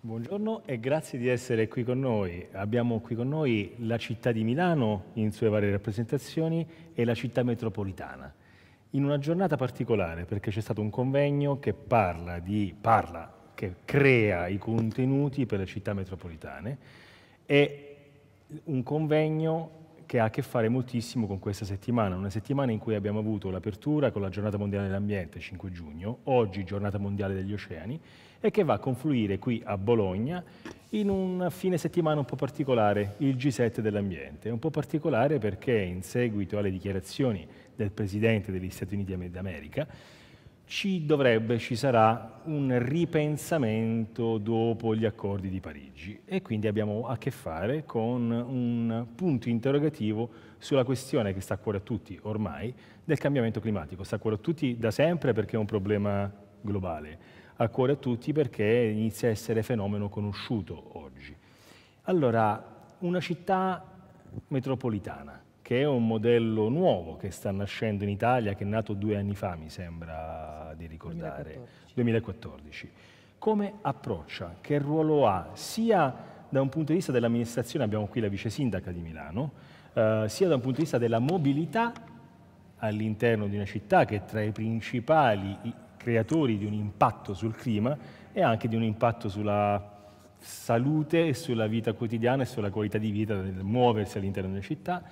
Buongiorno e grazie di essere qui con noi. Abbiamo qui con noi la città di Milano in sue varie rappresentazioni e la città metropolitana. In una giornata particolare perché c'è stato un convegno che parla, di, parla, che crea i contenuti per le città metropolitane è un convegno che ha a che fare moltissimo con questa settimana, una settimana in cui abbiamo avuto l'apertura con la giornata mondiale dell'ambiente, 5 giugno, oggi giornata mondiale degli oceani, e che va a confluire qui a Bologna in un fine settimana un po' particolare, il G7 dell'ambiente. Un po' particolare perché in seguito alle dichiarazioni del Presidente degli Stati Uniti d'America ci dovrebbe, ci sarà un ripensamento dopo gli accordi di Parigi e quindi abbiamo a che fare con un punto interrogativo sulla questione che sta a cuore a tutti ormai del cambiamento climatico. Sta a cuore a tutti da sempre perché è un problema globale a cuore a tutti perché inizia a essere fenomeno conosciuto oggi. Allora, una città metropolitana, che è un modello nuovo che sta nascendo in Italia, che è nato due anni fa, mi sembra di ricordare, 2014. 2014. Come approccia? Che ruolo ha? Sia da un punto di vista dell'amministrazione, abbiamo qui la vice sindaca di Milano, eh, sia da un punto di vista della mobilità all'interno di una città che è tra i principali creatori di un impatto sul clima e anche di un impatto sulla salute e sulla vita quotidiana e sulla qualità di vita del muoversi all'interno delle città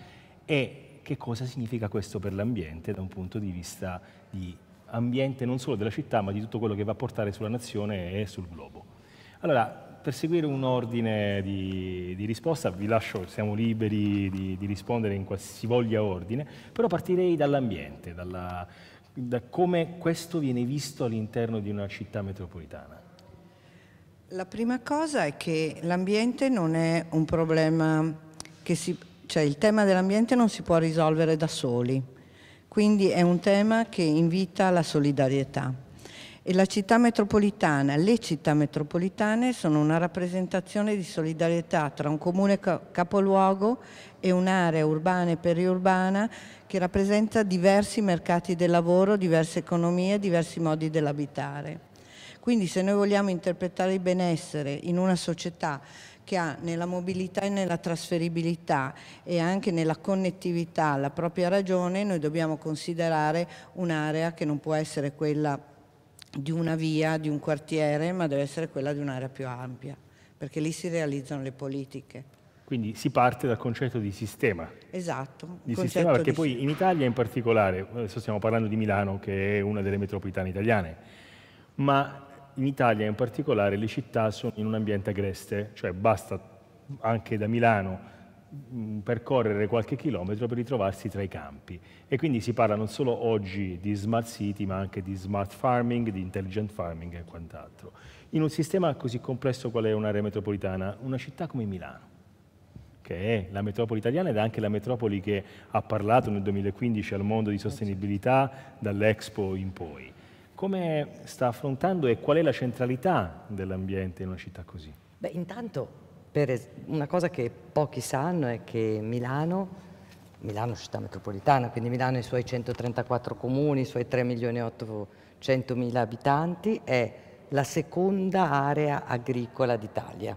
e che cosa significa questo per l'ambiente da un punto di vista di ambiente non solo della città ma di tutto quello che va a portare sulla nazione e sul globo. Allora, per seguire un ordine di, di risposta, vi lascio, siamo liberi di, di rispondere in qualsivoglia ordine, però partirei dall'ambiente, dalla da come questo viene visto all'interno di una città metropolitana? La prima cosa è che l'ambiente non è un problema che si... cioè il tema dell'ambiente non si può risolvere da soli, quindi è un tema che invita alla solidarietà e la città metropolitana, le città metropolitane sono una rappresentazione di solidarietà tra un comune capoluogo e un'area urbana e periurbana che rappresenta diversi mercati del lavoro, diverse economie, diversi modi dell'abitare. Quindi se noi vogliamo interpretare il benessere in una società che ha nella mobilità e nella trasferibilità e anche nella connettività la propria ragione, noi dobbiamo considerare un'area che non può essere quella di una via, di un quartiere, ma deve essere quella di un'area più ampia, perché lì si realizzano le politiche. Quindi si parte dal concetto di sistema. Esatto. Di sistema perché di... poi in Italia in particolare, adesso stiamo parlando di Milano che è una delle metropolitane italiane, ma in Italia in particolare le città sono in un ambiente agreste, cioè basta anche da Milano Mm, percorrere qualche chilometro per ritrovarsi tra i campi e quindi si parla non solo oggi di smart city ma anche di smart farming, di intelligent farming e quant'altro. In un sistema così complesso qual è un'area metropolitana, una città come Milano, che è la metropoli italiana ed è anche la metropoli che ha parlato nel 2015 al mondo di sostenibilità dall'Expo in poi, come sta affrontando e qual è la centralità dell'ambiente in una città così? Beh, intanto Es- una cosa che pochi sanno è che Milano, Milano città metropolitana, quindi Milano e i suoi 134 comuni, i suoi 3 milioni e 800 mila abitanti, è la seconda area agricola d'Italia.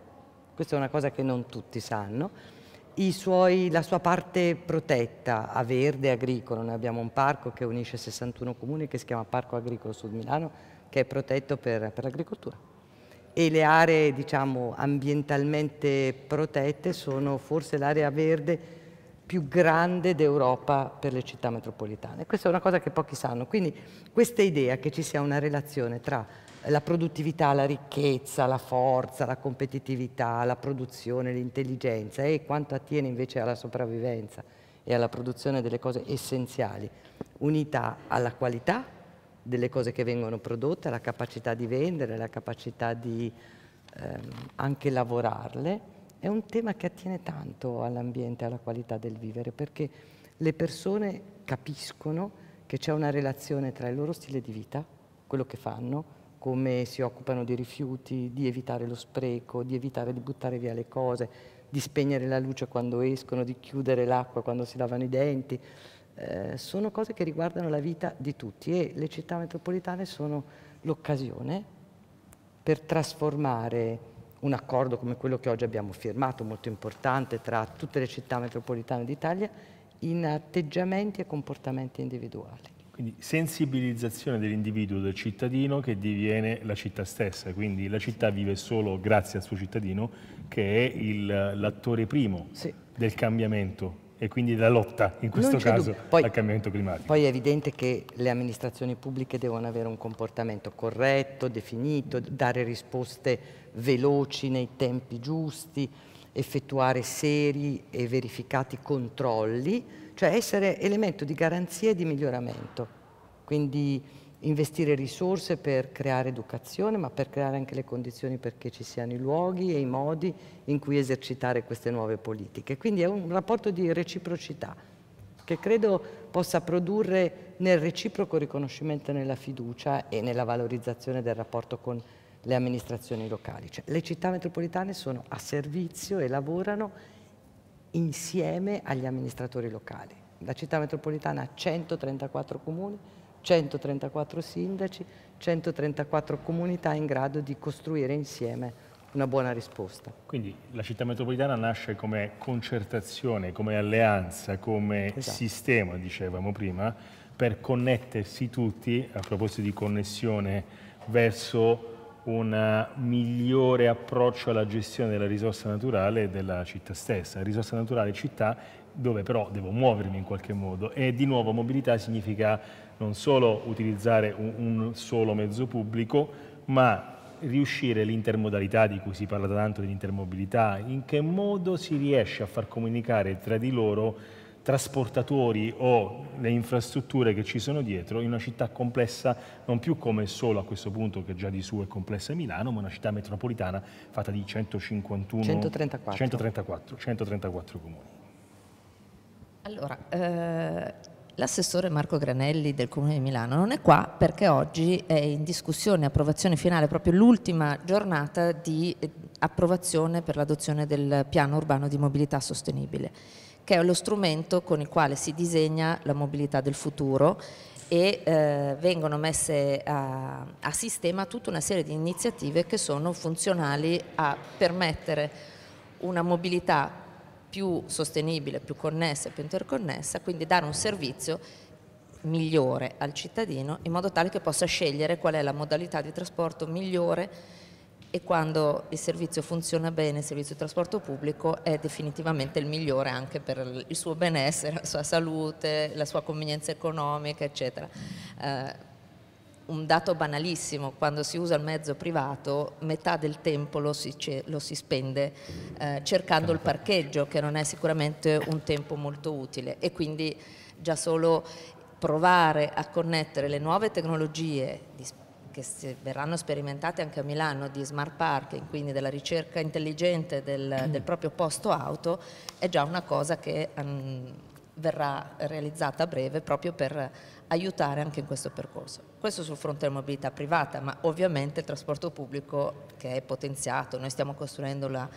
Questa è una cosa che non tutti sanno. Suoi, la sua parte protetta a verde agricolo, noi abbiamo un parco che unisce 61 comuni che si chiama Parco Agricolo Sud Milano, che è protetto per, per l'agricoltura e le aree diciamo, ambientalmente protette sono forse l'area verde più grande d'Europa per le città metropolitane. Questa è una cosa che pochi sanno, quindi questa idea che ci sia una relazione tra la produttività, la ricchezza, la forza, la competitività, la produzione, l'intelligenza e quanto attiene invece alla sopravvivenza e alla produzione delle cose essenziali, unita alla qualità delle cose che vengono prodotte, la capacità di vendere, la capacità di ehm, anche lavorarle, è un tema che attiene tanto all'ambiente, alla qualità del vivere, perché le persone capiscono che c'è una relazione tra il loro stile di vita, quello che fanno, come si occupano di rifiuti, di evitare lo spreco, di evitare di buttare via le cose, di spegnere la luce quando escono, di chiudere l'acqua quando si lavano i denti, eh, sono cose che riguardano la vita di tutti e le città metropolitane sono l'occasione per trasformare un accordo come quello che oggi abbiamo firmato, molto importante tra tutte le città metropolitane d'Italia, in atteggiamenti e comportamenti individuali. Quindi sensibilizzazione dell'individuo, del cittadino che diviene la città stessa, quindi la città vive solo grazie al suo cittadino che è l'attore primo sì. del cambiamento e quindi la lotta in questo caso poi, al cambiamento climatico. Poi è evidente che le amministrazioni pubbliche devono avere un comportamento corretto, definito, dare risposte veloci nei tempi giusti, effettuare seri e verificati controlli, cioè essere elemento di garanzia e di miglioramento. Quindi investire risorse per creare educazione, ma per creare anche le condizioni perché ci siano i luoghi e i modi in cui esercitare queste nuove politiche. Quindi è un rapporto di reciprocità che credo possa produrre nel reciproco riconoscimento nella fiducia e nella valorizzazione del rapporto con le amministrazioni locali. Cioè, le città metropolitane sono a servizio e lavorano insieme agli amministratori locali. La città metropolitana ha 134 comuni, 134 sindaci, 134 comunità in grado di costruire insieme una buona risposta. Quindi la città metropolitana nasce come concertazione, come alleanza, come esatto. sistema, dicevamo prima, per connettersi tutti, a proposito di connessione, verso un migliore approccio alla gestione della risorsa naturale della città stessa. La risorsa naturale città dove però devo muovermi in qualche modo e di nuovo mobilità significa non solo utilizzare un, un solo mezzo pubblico, ma riuscire l'intermodalità di cui si parla tanto dell'intermobilità, in che modo si riesce a far comunicare tra di loro trasportatori o le infrastrutture che ci sono dietro in una città complessa, non più come solo a questo punto che già di suo è complessa Milano, ma una città metropolitana fatta di 151 134 134, 134 comuni. Allora, eh, l'assessore Marco Granelli del Comune di Milano non è qua perché oggi è in discussione, approvazione finale, proprio l'ultima giornata di eh, approvazione per l'adozione del piano urbano di mobilità sostenibile, che è lo strumento con il quale si disegna la mobilità del futuro e eh, vengono messe a, a, sistema tutta una serie di iniziative che sono funzionali a permettere una mobilità più sostenibile, più connessa, più interconnessa, quindi dare un servizio migliore al cittadino in modo tale che possa scegliere qual è la modalità di trasporto migliore e quando il servizio funziona bene, il servizio di trasporto pubblico è definitivamente il migliore anche per il suo benessere, la sua salute, la sua convenienza economica, eccetera. Eh, un dato banalissimo, quando si usa il mezzo privato metà del tempo lo si, lo si spende eh, cercando il parcheggio che non è sicuramente un tempo molto utile e quindi già solo provare a connettere le nuove tecnologie di, che verranno sperimentate anche a Milano di smart parking, quindi della ricerca intelligente del, del proprio posto auto, è già una cosa che... Um, verrà realizzata a breve proprio per aiutare anche in questo percorso. Questo sul fronte della mobilità privata, ma ovviamente il trasporto pubblico che è potenziato, noi stiamo costruendo la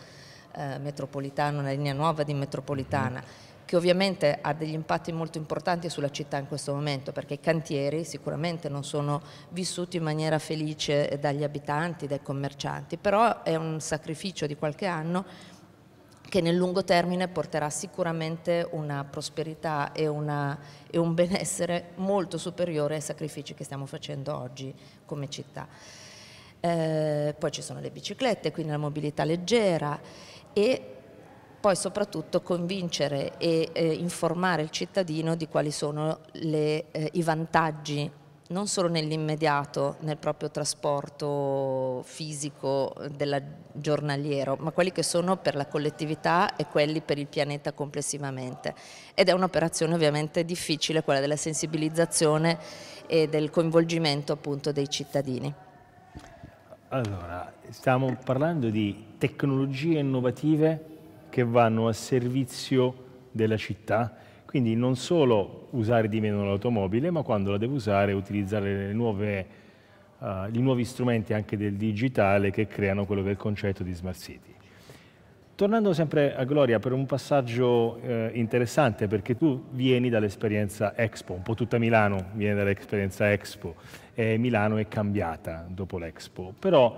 eh, metropolitana, una linea nuova di metropolitana mm-hmm. che ovviamente ha degli impatti molto importanti sulla città in questo momento perché i cantieri sicuramente non sono vissuti in maniera felice dagli abitanti, dai commercianti, però è un sacrificio di qualche anno che nel lungo termine porterà sicuramente una prosperità e, una, e, un benessere molto superiore ai sacrifici che stiamo facendo oggi come città. Eh, poi ci sono le biciclette, quindi la mobilità leggera e poi soprattutto convincere e eh, informare il cittadino di quali sono le, eh, i vantaggi non solo nell'immediato, nel proprio trasporto fisico giornaliero, ma quelli che sono per la collettività e quelli per il pianeta complessivamente. Ed è un'operazione ovviamente difficile, quella della sensibilizzazione e del coinvolgimento appunto dei cittadini. Allora, stiamo parlando di tecnologie innovative che vanno a servizio della città quindi non solo usare di meno l'automobile, ma quando la devo usare utilizzare nuove, uh, i nuovi strumenti anche del digitale che creano quello che è il concetto di Smart City. Tornando sempre a Gloria per un passaggio eh, interessante perché tu vieni dall'esperienza Expo, un po' tutta Milano viene dall'esperienza Expo e Milano è cambiata dopo l'Expo, però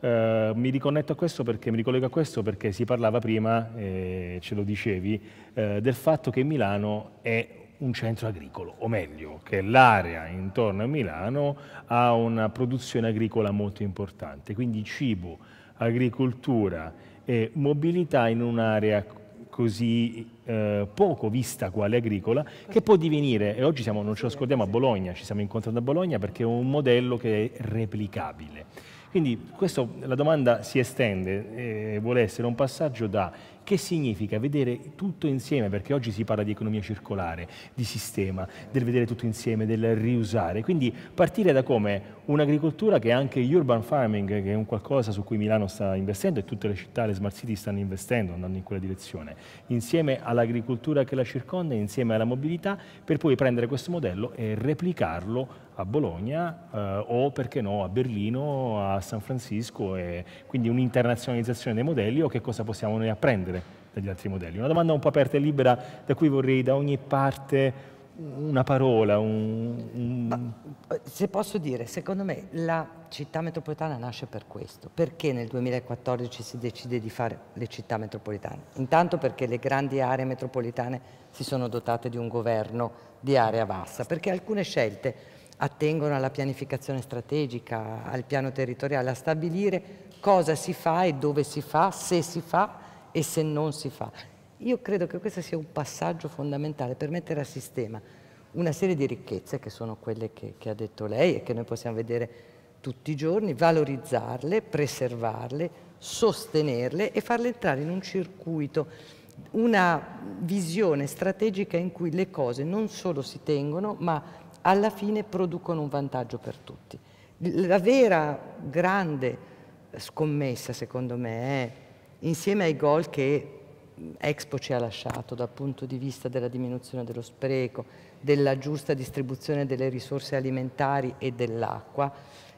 eh, mi riconnetto a questo perché mi ricollego a questo perché si parlava prima, eh, ce lo dicevi, eh, del fatto che Milano è un centro agricolo, o meglio, che l'area intorno a Milano ha una produzione agricola molto importante, quindi cibo, agricoltura e mobilità in un'area così eh, poco vista quale agricola, che può divenire, e oggi siamo, non ce lo scordiamo, a Bologna, ci siamo incontrati a Bologna perché è un modello che è replicabile. Quindi questo, la domanda si estende e eh, vuole essere un passaggio da che significa vedere tutto insieme, perché oggi si parla di economia circolare, di sistema, del vedere tutto insieme, del riusare. Quindi partire da come un'agricoltura che anche urban farming, che è un qualcosa su cui Milano sta investendo e tutte le città, le smart city stanno investendo, andando in quella direzione, insieme all'agricoltura che la circonda, insieme alla mobilità, per poi prendere questo modello e replicarlo a Bologna eh, o perché no a Berlino, a San Francisco, e quindi un'internazionalizzazione dei modelli o che cosa possiamo noi apprendere dagli altri modelli. Una domanda un po' aperta e libera da cui vorrei da ogni parte una parola, un... un... Ma, eh, se posso dire, secondo me la città metropolitana nasce per questo. Perché nel 2014 si decide di fare le città metropolitane? Intanto perché le grandi aree metropolitane si sono dotate di un governo di area bassa, perché alcune scelte attengono alla pianificazione strategica, al piano territoriale, a stabilire cosa si fa e dove si fa, se si fa e se non si fa. Io credo che questo sia un passaggio fondamentale per mettere a sistema una serie di ricchezze che sono quelle che, che ha detto lei e che noi possiamo vedere tutti i giorni, valorizzarle, preservarle, sostenerle e farle entrare in un circuito, una visione strategica in cui le cose non solo si tengono ma alla fine producono un vantaggio per tutti. La vera grande scommessa secondo me è insieme ai gol che Expo ci ha lasciato dal punto di vista della diminuzione dello spreco, della giusta distribuzione delle risorse alimentari e dell'acqua,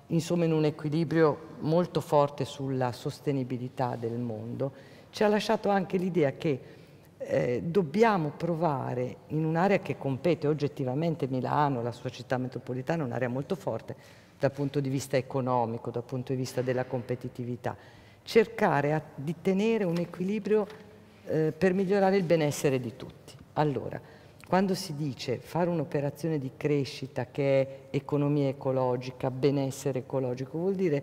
insomma in un equilibrio molto forte sulla sostenibilità del mondo, ci ha lasciato anche l'idea che eh, dobbiamo provare in un'area che compete oggettivamente Milano, la sua città metropolitana, un'area molto forte dal punto di vista economico, dal punto di vista della competitività cercare di tenere un equilibrio eh, per migliorare il benessere di tutti. Allora, quando si dice fare un'operazione di crescita che è economia ecologica, benessere ecologico, vuol dire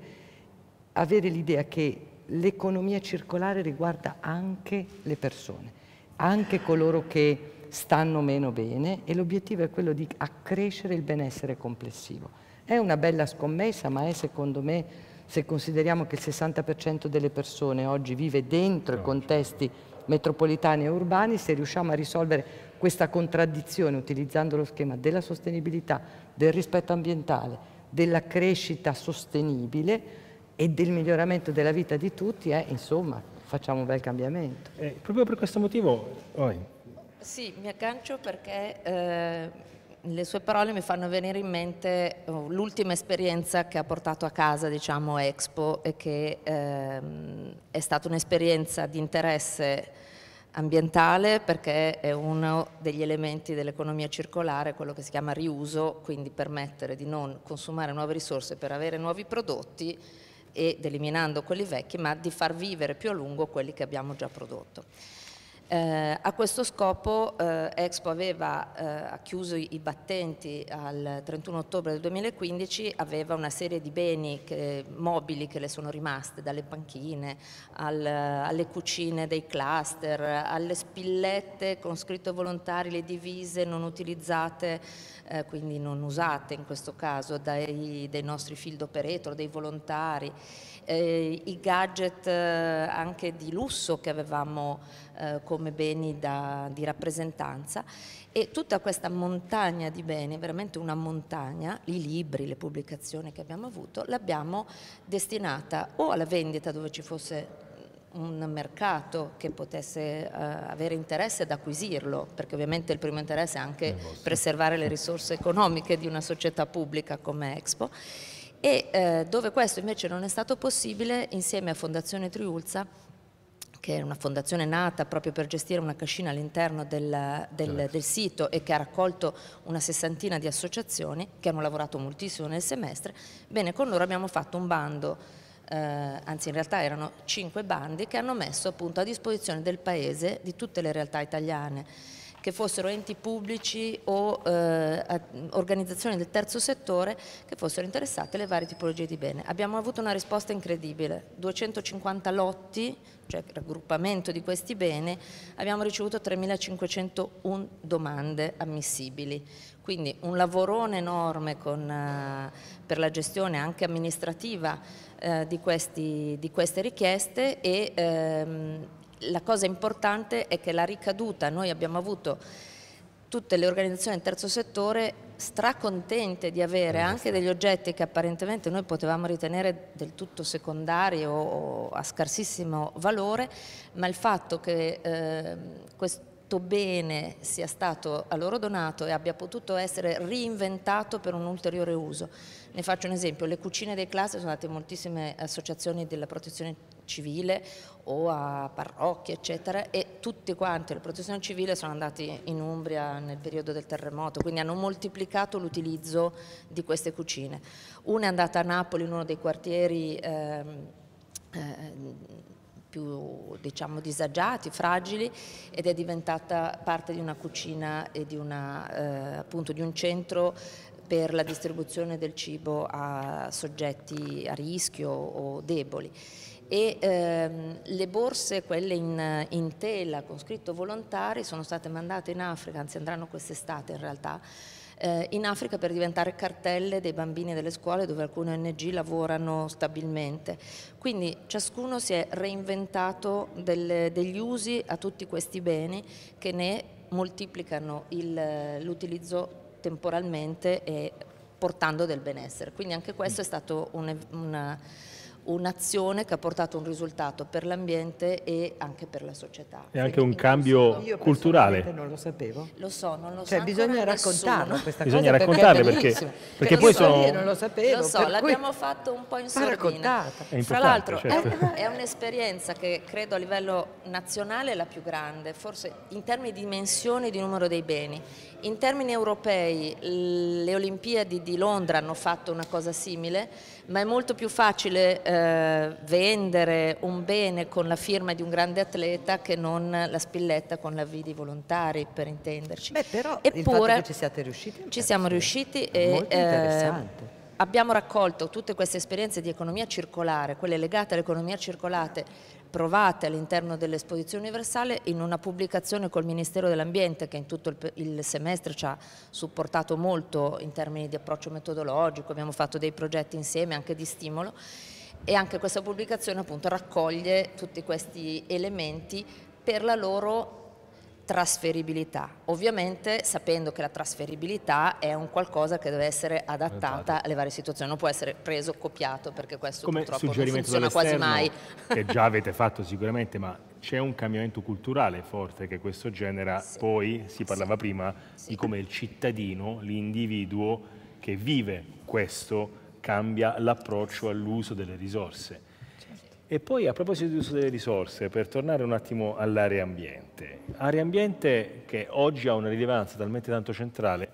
avere l'idea che l'economia circolare riguarda anche le persone, anche coloro che stanno meno bene e l'obiettivo è quello di accrescere il benessere complessivo. È una bella scommessa, ma è secondo me se consideriamo che il 60% delle persone oggi vive dentro i contesti metropolitani e urbani, se riusciamo a risolvere questa contraddizione utilizzando lo schema della sostenibilità, del rispetto ambientale, della crescita sostenibile e del miglioramento della vita di tutti, eh, insomma, facciamo un bel cambiamento. Eh, proprio per questo motivo... Oh. Sì, mi aggancio perché eh, le sue parole mi fanno venire in mente oh, l'ultima esperienza che ha portato a casa, diciamo, Expo e che ehm, è stata un'esperienza di interesse ambientale perché è uno degli elementi dell'economia circolare, quello che si chiama riuso, quindi permettere di non consumare nuove risorse per avere nuovi prodotti ed eliminando quelli vecchi, ma di far vivere più a lungo quelli che abbiamo già prodotto. Eh, a questo scopo eh, Expo aveva eh, chiuso i battenti al 31 ottobre del 2015, aveva una serie di beni che, mobili che le sono rimaste, dalle panchine al, alle cucine dei cluster, alle spillette con scritto volontari, le divise non utilizzate, eh, quindi non usate in questo caso, dai, dei nostri field operator, dei volontari, eh, i gadget eh, anche di lusso che avevamo eh, come beni da, di rappresentanza e tutta questa montagna di beni, veramente una montagna, i libri, le pubblicazioni che abbiamo avuto, l'abbiamo destinata o alla vendita dove ci fosse un mercato che potesse uh, avere interesse ad acquisirlo, perché ovviamente il primo interesse è anche preservare le risorse economiche di una società pubblica come Expo, e uh, dove questo invece non è stato possibile, insieme a Fondazione Triulza che è una fondazione nata proprio per gestire una cascina all'interno del, del, certo. del, sito e che ha raccolto una sessantina di associazioni che hanno lavorato moltissimo nel semestre, bene, con loro abbiamo fatto un bando, eh, anzi in realtà erano cinque bandi che hanno messo appunto a disposizione del paese, di tutte le realtà italiane che fossero enti pubblici o eh, organizzazioni del terzo settore che fossero interessate alle varie tipologie di bene. Abbiamo avuto una risposta incredibile, 250 lotti, cioè raggruppamento di questi beni, abbiamo ricevuto 3.501 domande ammissibili, quindi un lavorone enorme con, eh, per la gestione anche amministrativa eh, di, questi, di, queste richieste e ehm, la cosa importante è che la ricaduta, noi abbiamo avuto tutte le organizzazioni del terzo settore stracontente di avere anche degli oggetti che apparentemente noi potevamo ritenere del tutto secondari o, a scarsissimo valore, ma il fatto che eh, questo bene sia stato a loro donato e abbia potuto essere reinventato per un ulteriore uso. Ne faccio un esempio, le cucine dei classi sono state moltissime associazioni della protezione civile o a parrocchie eccetera e tutti quanti la protezione civile sono andati in Umbria nel periodo del terremoto quindi hanno moltiplicato l'utilizzo di queste cucine una è andata a Napoli in uno dei quartieri ehm, eh, più diciamo, disagiati, fragili ed è diventata parte di una cucina e di, una, eh, appunto, di un centro per la distribuzione del cibo a soggetti a rischio o deboli e ehm, le borse, quelle in, in, tela con scritto volontari, sono state mandate in Africa, anzi andranno quest'estate in realtà, eh, in Africa per diventare cartelle dei bambini delle scuole dove alcune ONG lavorano stabilmente. Quindi ciascuno si è reinventato delle, degli usi a tutti questi beni che ne moltiplicano l'utilizzo temporalmente e portando del benessere. Quindi anche questo è stato un, una un'azione che ha portato un risultato per l'ambiente e anche per la società. E anche un cambio io culturale. non lo sapevo. Lo so, non lo cioè, so. Bisogna raccontarlo questa cosa. Bisogna raccontarlo perché, perché, perché poi sono... Io non lo sapevo. Lo so, l'abbiamo fatto un po' in sordina. Tra l'altro certo. è, è un'esperienza che credo a livello nazionale è la più grande, forse in termini di dimensione e di numero dei beni. In termini europei le Olimpiadi di Londra hanno fatto una cosa simile ma è molto più facile eh, vendere un bene con la firma di un grande atleta che non la spilletta con la V di volontari, per intenderci. Beh, però Eppure, ci siate riusciti. Ci siamo riusciti. È e, molto eh, interessante. Eh, abbiamo raccolto tutte queste esperienze di economia circolare, quelle legate all'economia circolare, provate all'interno dell'esposizione universale in una pubblicazione col Ministero dell'Ambiente che in tutto il, il, semestre ci ha supportato molto in termini di approccio metodologico, abbiamo fatto dei progetti insieme anche di stimolo e anche questa pubblicazione appunto raccoglie tutti questi elementi per la loro trasferibilità, ovviamente sapendo che la trasferibilità è un qualcosa che deve essere adattata alle varie situazioni, non può essere preso, copiato perché questo Come purtroppo non funziona quasi mai. Che già avete fatto sicuramente, ma c'è un cambiamento culturale forte che questo genera, sì. poi si parlava sì. prima sì. di come il cittadino, l'individuo che vive questo cambia l'approccio all'uso delle risorse e poi a proposito di uso delle risorse, per tornare un attimo all'area ambiente. Area ambiente che oggi ha una rilevanza talmente tanto centrale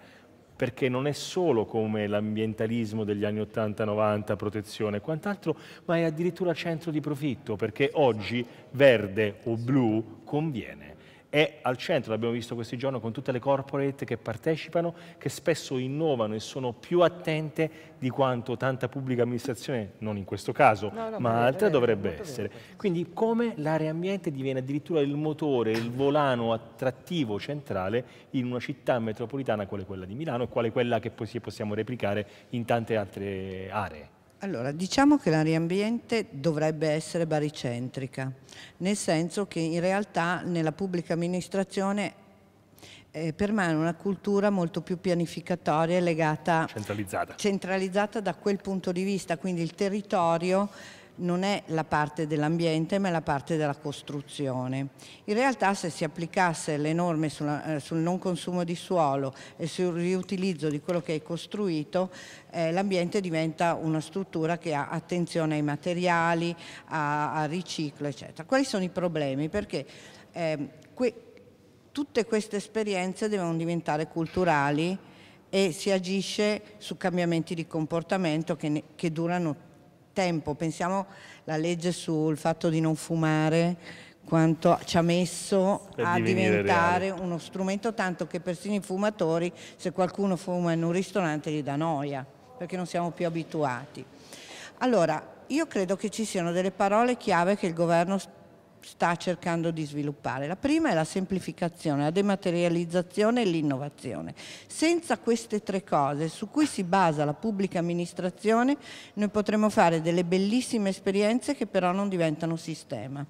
perché non è solo come l'ambientalismo degli anni 80-90, protezione e quant'altro, ma è addirittura centro di profitto, perché oggi verde o blu conviene è al centro, l'abbiamo visto questi giorni con tutte le corporate che partecipano, che spesso innovano e sono più attente di quanto tanta pubblica amministrazione, non in questo caso, no, no, ma altre dovrebbe essere. Quindi come l'area ambiente diviene addirittura il motore, il volano attrattivo centrale in una città metropolitana quale quella di Milano e quale quella che poi possiamo replicare in tante altre aree. Allora, diciamo che l'aria ambiente dovrebbe essere baricentrica, nel senso che in realtà nella pubblica amministrazione eh, permane una cultura molto più pianificatoria e legata... Centralizzata. Centralizzata da quel punto di vista, quindi il territorio non è la parte dell'ambiente ma è la parte della costruzione. In realtà se si applicasse le norme sulla, eh, sul non consumo di suolo e sul riutilizzo di quello che è costruito, eh, l'ambiente diventa una struttura che ha attenzione ai materiali, al riciclo eccetera. Quali sono i problemi? Perché eh, que tutte queste esperienze devono diventare culturali e si agisce su cambiamenti di comportamento che, che durano tempo, pensiamo alla legge sul fatto di non fumare, quanto ci ha messo per a diventare reale. uno strumento tanto che persino i fumatori, se qualcuno fuma in un ristorante, gli dà noia, perché non siamo più abituati. Allora, io credo che ci siano delle parole chiave che il governo sta cercando di sviluppare. La prima è la semplificazione, la dematerializzazione e l'innovazione. Senza queste tre cose su cui si basa la pubblica amministrazione noi potremo fare delle bellissime esperienze che però non diventano sistema.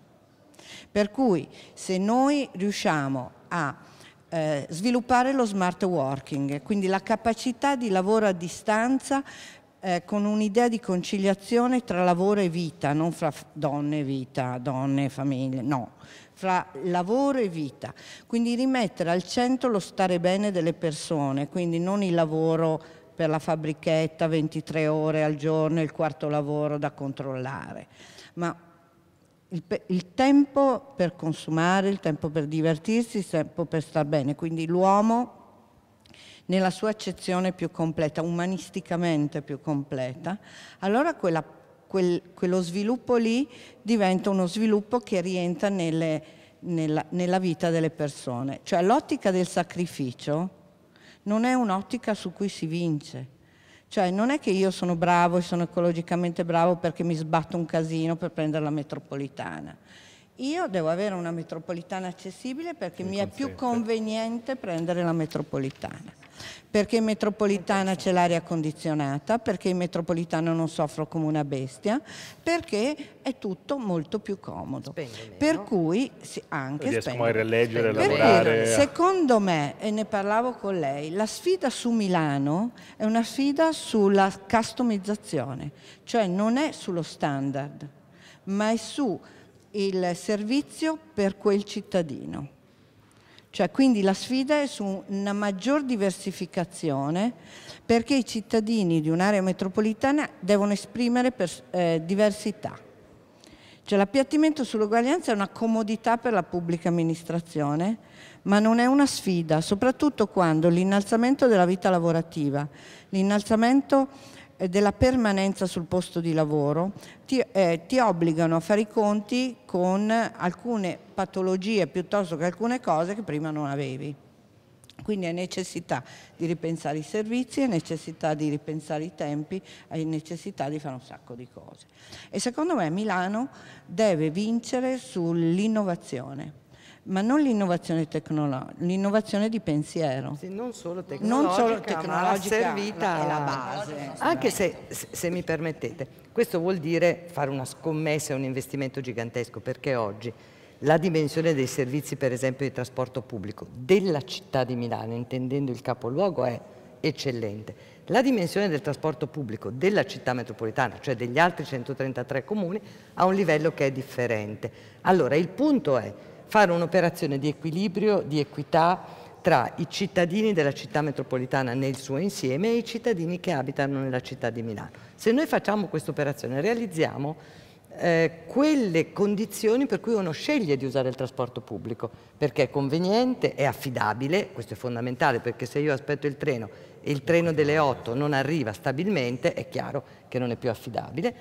Per cui se noi riusciamo a eh, sviluppare lo smart working, quindi la capacità di lavoro a distanza eh, con un'idea di conciliazione tra lavoro e vita, non fra donne e vita, donne e famiglie, no, fra lavoro e vita. Quindi rimettere al centro lo stare bene delle persone, quindi non il lavoro per la fabbrichetta 23 ore al giorno, il quarto lavoro da controllare, ma il, il tempo per consumare, il tempo per divertirsi, il tempo per star bene, quindi l'uomo nella sua accezione più completa, umanisticamente più completa, allora quella, quel, quello sviluppo lì diventa uno sviluppo che rientra nelle, nella, nella vita delle persone. Cioè l'ottica del sacrificio non è un'ottica su cui si vince. Cioè non è che io sono bravo e sono ecologicamente bravo perché mi sbatto un casino per prendere la metropolitana. Io devo avere una metropolitana accessibile perché mi, mi è più conveniente prendere la metropolitana perché in metropolitana c'è l'aria condizionata, perché in metropolitana non soffro come una bestia, perché è tutto molto più comodo. Per cui sì, anche riesco spendo. a rileggere e lavorare. Dire, secondo me, e ne parlavo con lei, la sfida su Milano è una sfida sulla customizzazione, cioè non è sullo standard, ma è su il servizio per quel cittadino. Cioè, quindi la sfida è su una maggior diversificazione perché i cittadini di un'area metropolitana devono esprimere per, eh, diversità. Cioè, l'appiattimento sull'uguaglianza è una comodità per la pubblica amministrazione, ma non è una sfida, soprattutto quando l'innalzamento della vita lavorativa, l'innalzamento eh, della permanenza sul posto di lavoro ti, eh, ti obbligano a fare i conti con alcune patologie piuttosto che alcune cose che prima non avevi. Quindi è necessità di ripensare i servizi, è necessità di ripensare i tempi, è necessità di fare un sacco di cose. E secondo me Milano deve vincere sull'innovazione ma non l'innovazione tecnologica, l'innovazione di pensiero. Sì, non solo tecnologica, non solo tecnologica ma servita la base. Anche se, se mi permettete, questo vuol dire fare una scommessa, un investimento gigantesco, perché oggi la dimensione dei servizi, per esempio, di trasporto pubblico della città di Milano, intendendo il capoluogo, è eccellente. La dimensione del trasporto pubblico della città metropolitana, cioè degli altri 133 comuni, ha un livello che è differente. Allora, il punto è fare un'operazione di equilibrio, di equità tra i cittadini della città metropolitana nel suo insieme e i cittadini che abitano nella città di Milano. Se noi facciamo questa operazione, realizziamo eh, quelle condizioni per cui uno sceglie di usare il trasporto pubblico, perché è conveniente, è affidabile, questo è fondamentale perché se io aspetto il treno e il treno delle 8 non arriva stabilmente, è chiaro che non è più affidabile,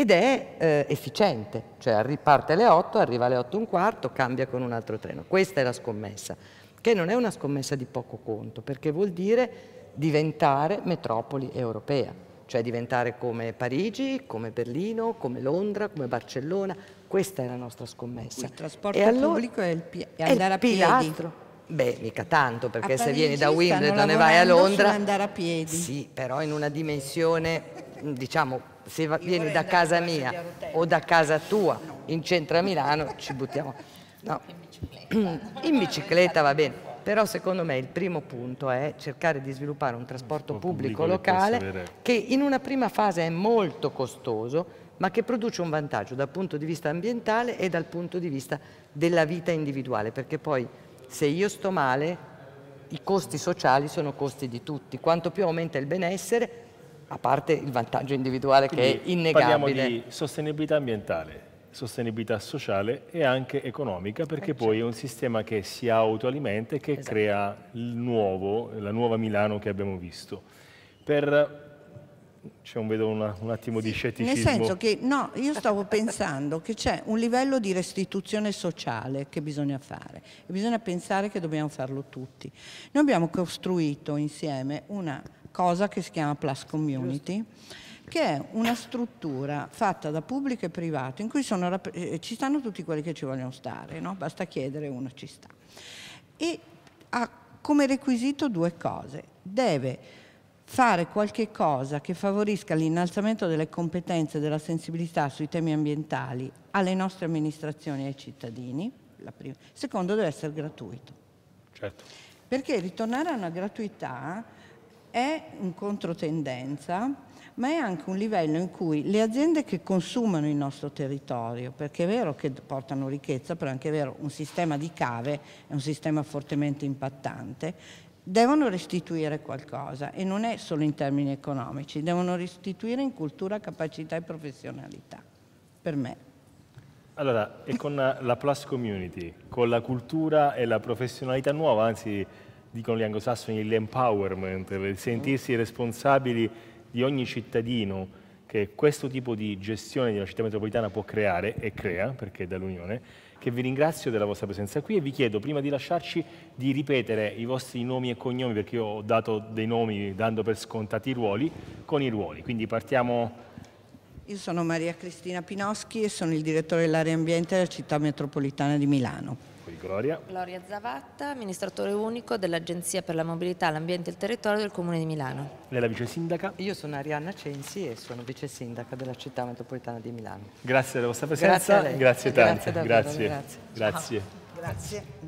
ed è eh, efficiente, cioè parte alle 8, arriva alle 8 e un quarto, cambia con un altro treno. Questa è la scommessa, che non è una scommessa di poco conto, perché vuol dire diventare metropoli europea, cioè diventare come Parigi, come Berlino, come Londra, come Barcellona. Questa è la nostra scommessa. Il trasporto allora, pubblico è il, pi- è è il pilastro. Beh, mica tanto, perché se vieni da Wimbledon e vai a Londra... andare a piedi. Sì, però in una dimensione diciamo, se va, vieni da casa mia o da casa tua no. in centro a Milano ci buttiamo. No. In bicicletta. in bicicletta va bene, però secondo me il primo punto è cercare di sviluppare un trasporto pubblico, pubblico locale che in una prima fase è molto costoso, ma che produce un vantaggio dal punto di vista ambientale e dal punto di vista della vita individuale, perché poi se io sto male i costi sociali sono costi di tutti, quanto più aumenta il benessere a parte il vantaggio individuale Quindi che è innegabile. Parliamo di sostenibilità ambientale, sostenibilità sociale e anche economica, perché eh, poi certo. è un certo. sistema che si autoalimenta e che esatto. crea il nuovo, la nuova Milano che abbiamo visto. Per c'è un, vedo una, un attimo di scetticismo. Nel senso che no, io stavo pensando che c'è un livello di restituzione sociale che bisogna fare e bisogna pensare che dobbiamo farlo tutti. Noi abbiamo costruito insieme una cosa che si chiama Plus Community, che è una struttura fatta da pubblico e privato in cui sono, eh, ci stanno tutti quelli che ci vogliono stare, no? basta chiedere uno ci sta. E ha come requisito due cose. Deve fare qualche cosa che favorisca l'innalzamento delle competenze e della sensibilità sui temi ambientali alle nostre amministrazioni e ai cittadini, la prima. secondo deve essere gratuito. Certo. Perché ritornare a una gratuità è un controtendenza, ma è anche un livello in cui le aziende che consumano il nostro territorio, perché è vero che portano ricchezza, però è anche vero che un sistema di cave è un sistema fortemente impattante, devono restituire qualcosa e non è solo in termini economici, devono restituire in cultura, capacità e professionalità, per me. Allora, e con la Plus Community, con la cultura e la professionalità nuova, anzi dicono gli anglosassoni, l'empowerment, il sentirsi responsabili di ogni cittadino che questo tipo di gestione della città metropolitana può creare e crea, perché è dall'Unione, che vi ringrazio della vostra presenza qui e vi chiedo, prima di lasciarci, di ripetere i vostri nomi e cognomi, perché io ho dato dei nomi dando per scontati i ruoli, con i ruoli. Quindi partiamo... Io sono Maria Cristina Pinoschi e sono il direttore dell'area ambiente della città metropolitana di Milano. Gloria. Gloria Zavatta, amministratore unico dell'Agenzia per la Mobilità, l'Ambiente e il Territorio del Comune di Milano. Lei è la vice sindaca? Io sono Arianna Censi e sono vice sindaca della città metropolitana di Milano. Grazie della vostra presenza. Grazie, a lei. grazie tante. Grazie, davvero, grazie. Grazie. Grazie.